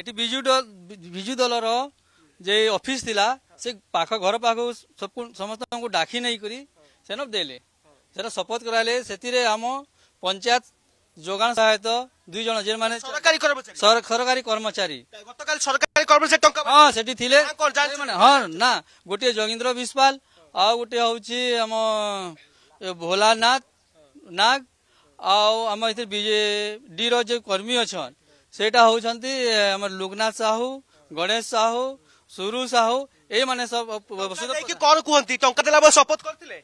ଏଠି ବିଜୁ ବିଜୁ ଦଳର ଯେ ଅଫିସ୍ ଥିଲା ସେ ପାଖ ଘର ପାଖକୁ ସମସ୍ତଙ୍କୁ ଡାକି ନେଇକରି ସେନ ଦେଲେ ସେଟା ଶପଥ କରାଇଲେ ସେଥିରେ ଆମ ପଞ୍ଚାୟତ ଯୋଗାଣ ସହାୟତା ଦୁଇ ଜଣ ଯେଉଁମାନେ ସରକାରୀ କର୍ମଚାରୀ ହଁ ସେଠି ଥିଲେ ହଁ ନା ଗୋଟିଏ ଯୋଗୀନ୍ଦ୍ର ବିଶ୍ୱାଲ ଆଉ ଗୋଟିଏ ହେଉଛି ଆମ ଭୋଲାନାଥ ନାଗ ଆଉ ଆମ ଏଥିରେ ଡିର ଯେ କର୍ମୀ ଅଛନ୍ সেটা হচ্ছেন আমার লোকনাথ সাহু গণেশ সাহু সুরু সাহু এইমানে সব କଣ କୁହନ୍ତି ଟଙ୍କା ଦେଲା ବେଳେ ଶପଥ କରିଥିଲେ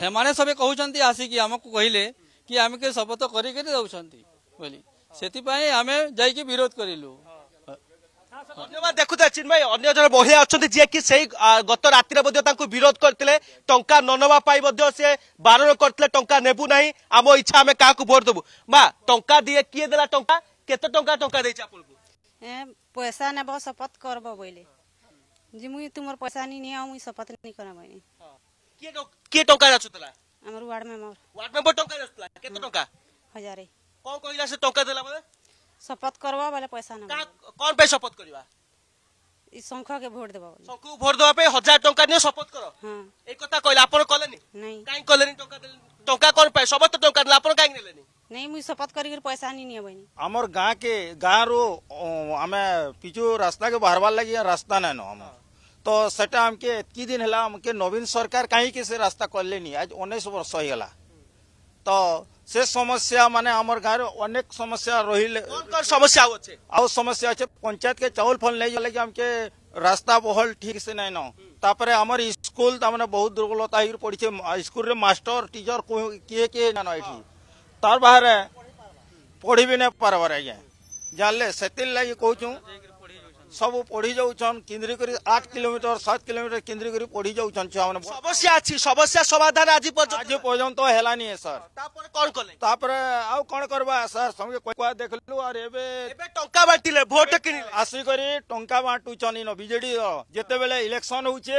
ସେମାନେ ସବେ କହୁଛନ୍ତି ଆସିକି ଆମକୁ କହିଲେ କି ଆମେ କିଏ ଶପଥ କରିକିରି ଦଉଛନ୍ତି ବୋଲି ସେଥିପାଇଁ ଆମେ ଯାଇକି ବିରୋଧ କରିଲୁ ଧନ୍ୟବାଦ ଦେଖୁଥା ଚିନ୍ମୟ ଅନ୍ୟ ଜଣେ ମହିଳା ଅଛନ୍ତି ଯିଏକି ସେଇ ଗତ ରାତିରେ ମଧ୍ୟ ତାଙ୍କୁ ବିରୋଧ କରିଥିଲେ ଟଙ୍କା ନ ନେବା ପାଇଁ ମଧ୍ୟ ସେ ବାରଣ କରିଥିଲେ ଟଙ୍କା ନେବୁ ନାହିଁ ଆମ ଇଚ୍ଛା ଆମେ କାହାକୁ ଭୋଟ ଦେବୁ ମା ଟଙ୍କା ଦିଏ କିଏ ଦେଲା ଟଙ୍କା କେତେ ଟଙ୍କା ଟଙ୍କା ଦେଇଛି ଆପଣଙ୍କୁ ପଇସା ନେବ ଶପଥ କରବ ବୋଇଲେ ଯେ ମୁଇଁ ତୁମର ପଇସା ନି ନିଅ ମୁଇଁ ଶପଥ ନି କରା ବୋଇଲେ କିଏ ଟଙ୍କା ଯାଚୁଥିଲା ଆମର ୱାର୍ଡ ମେମ୍ବର ୱାର୍ଡ ମେମ୍ବର ଟଙ୍କା ଯାଚୁଥିଲା କେତେ ଟଙ୍କା ହଜାରେ କଣ କହିଲା ସେ ଟଙ୍କା ଦେଲା ବୋଲେ ଶପଥ କରବ ବୋଲେ ପଇସା ନେବ କଣ ପାଇଁ ଶପଥ କରିବା ଶଙ୍ଖକେ ଭୋଟ ଦେବ ଶଙ୍ଖକୁ ଭୋଟ ଦେବା ପାଇଁ ହଜାର ଟଙ୍କା ନିଅ ଶପଥ କର ଏ କଥା କହିଲେ ଆପଣ କଲେନି କାହିଁକି କଲେନି ଟଙ୍କା ଟଙ୍କା କଣ ପାଇଁ ସମସ୍ତେ ଟଙ୍କା ଦେଲେ ଆପଣ କାହିଁକି ନେଲେନି नहीं मुझे शपथ कर पैसा नहीं निये बहनी आम गाँ के गाँ रु आम पिछु रास्ता के बाहर लगे रास्ता नाइन आम तो सेटा हमके एतकी दिन है हमके नवीन सरकार कहीं से रास्ता कले आज उन्नीस वर्ष हो गला तो से समस्या माने आमर गाँव अनेक समस्या रही समस्या आउ समस्या अच्छे पंचायत के चावल फल नहीं लगे हमके रास्ता बहल ठीक से नहीं न तापर आमर स्कूल तामने बहुत दुर्बलता पड़ी स्कूल मास्टर टीचर किए किए ना एठी তার বাহারে পড়ি বি পারবার আজ্ঞা জানলে সেতির লাগি কৌছু সবু পড়ি যাচ্ছেন কেন্দ্রি করে আট কিলোমিটার সাত কিলোমিটার কেন্দ্রি করে পড়ি যাচ্ছেন ছুয়া মানে সমস্যা আছে সমস্যা সমাধান আজি পর্যন্ত আজি পর্যন্ত হেলানি স্যার তারপরে কোন কলে তারপরে আউ কোন করবা স্যার সঙ্গে কোয়া দেখলু আর এবে এবে টঙ্কা বাটিলে ভোট কিনি আসি করে টঙ্কা বাটুছন ইনো বিজেডি যেতেবেলে ইলেকশন হউছে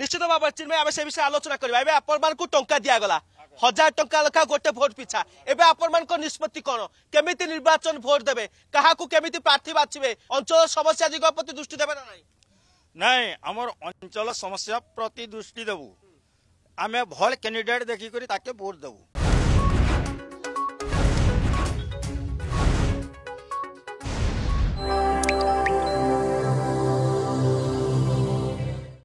ନିଶ୍ଚିତ ଭାବରେ ଚିନ୍ମୟ ଆମେ ସେ ବିଷୟରେ ଆଲୋଚନା କରିବା ଏବେ ଆପଣମାନଙ୍କୁ ଟଙ୍କା ଦିଆଗଲା ହଜାର ଟଙ୍କା ଲେଖା ଗୋଟେ ଭୋଟ ପିଛା ଏବେ ଆପଣମାନଙ୍କ ନିଷ୍ପତ୍ତି କ'ଣ କେମିତି ନିର୍ବାଚନ ଭୋଟ ଦେବେ କାହାକୁ କେମିତି ପ୍ରାର୍ଥୀ ବାଛିବେ ଅଞ୍ଚଳ ସମସ୍ୟା ଦିଗ ପ୍ରତି ଦୃଷ୍ଟି ଦେବେ ନା ନାହିଁ ନାଇଁ ଆମର ଅଞ୍ଚଳ ସମସ୍ୟା ପ୍ରତି ଦୃଷ୍ଟି ଦେବୁ ଆମେ ଭଲ କ୍ୟାଣ୍ଡିଡେଟ୍ ଦେଖିକରି ତାକେ ଭୋଟ ଦେବୁ